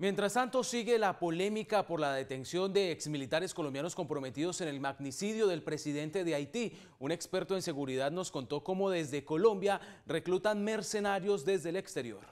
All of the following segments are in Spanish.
Mientras tanto, sigue la polémica por la detención de exmilitares colombianos comprometidos en el magnicidio del presidente de Haití. Un experto en seguridad nos contó cómo desde Colombia reclutan mercenarios desde el exterior.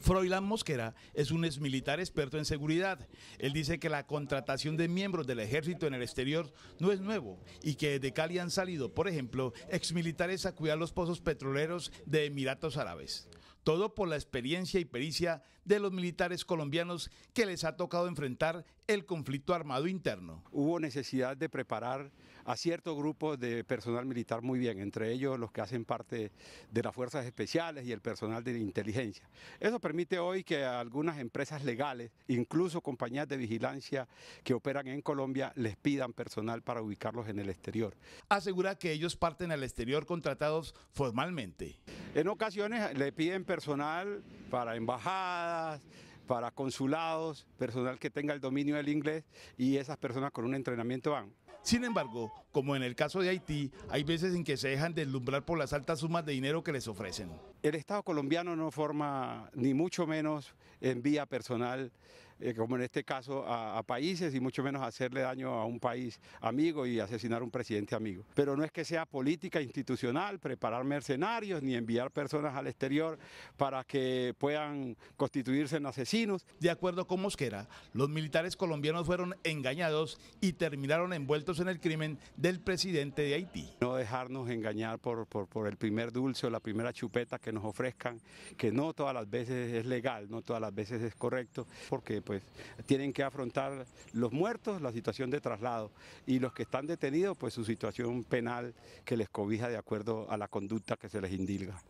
Froilán Mosquera es un exmilitar experto en seguridad. Él dice que la contratación de miembros del ejército en el exterior no es nuevo y que desde Cali han salido, por ejemplo, exmilitares a cuidar los pozos petroleros de Emiratos Árabes. Todo por la experiencia y pericia de los militares colombianos que les ha tocado enfrentar el conflicto armado interno. Hubo necesidad de preparar a cierto grupos de personal militar muy bien, entre ellos los que hacen parte de las fuerzas especiales y el personal de inteligencia. Eso permite hoy que algunas empresas legales, incluso compañías de vigilancia que operan en Colombia, les pidan personal para ubicarlos en el exterior. Asegura que ellos parten al exterior contratados formalmente. En ocasiones le piden personal para embajadas, para consulados, personal que tenga el dominio del inglés y esas personas con un entrenamiento van. Sin embargo, como en el caso de Haití, hay veces en que se dejan deslumbrar por las altas sumas de dinero que les ofrecen. El Estado colombiano no forma ni mucho menos en vía personal eh, como en este caso, a, países y mucho menos hacerle daño a un país amigo y asesinar a un presidente amigo. Pero no es que sea política institucional preparar mercenarios ni enviar personas al exterior para que puedan constituirse en asesinos. De acuerdo con Mosquera, los militares colombianos fueron engañados y terminaron envueltos en el crimen del presidente de Haití. No dejarnos engañar por, por, por el primer dulce o la primera chupeta que nos ofrezcan, que no todas las veces es legal, no todas las veces es correcto, porque pues tienen que afrontar los muertos la situación de traslado y los que están detenidos pues su situación penal que les cobija de acuerdo a la conducta que se les indilga.